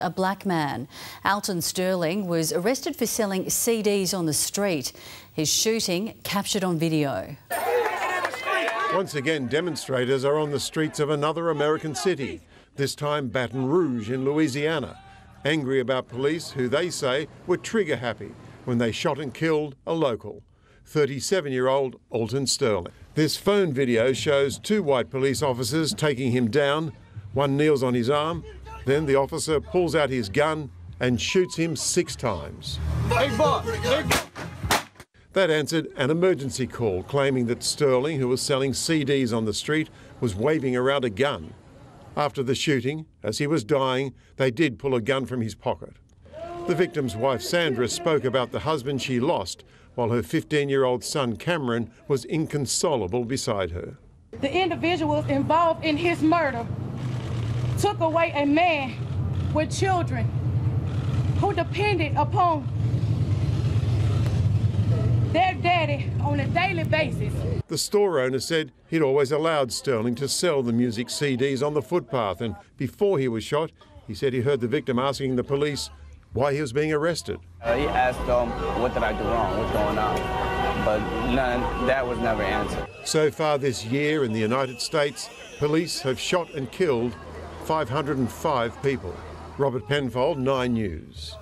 A black man, Alton Sterling, was arrested for selling CDs on the street. His shooting captured on video. Once again, demonstrators are on the streets of another American city, this time Baton Rouge in Louisiana, angry about police who they say were trigger happy when they shot and killed a local, 37 year old Alton Sterling. This phone video shows two white police officers taking him down. One kneels on his arm then the officer pulls out his gun and shoots him six times. That answered an emergency call claiming that Sterling, who was selling CDs on the street, was waving around a gun. After the shooting, as he was dying, they did pull a gun from his pocket. The victim's wife Sandra spoke about the husband she lost while her 15 year old son Cameron was inconsolable beside her. The individuals involved in his murder took away a man with children who depended upon their daddy on a daily basis. The store owner said he'd always allowed Sterling to sell the music CDs on the footpath, and before he was shot, he said he heard the victim asking the police why he was being arrested. Uh, he asked them, What did I do wrong? What's going on? But none, that was never answered. So far this year in the United States, police have shot and killed 505 people. Robert Penfold, 9 News.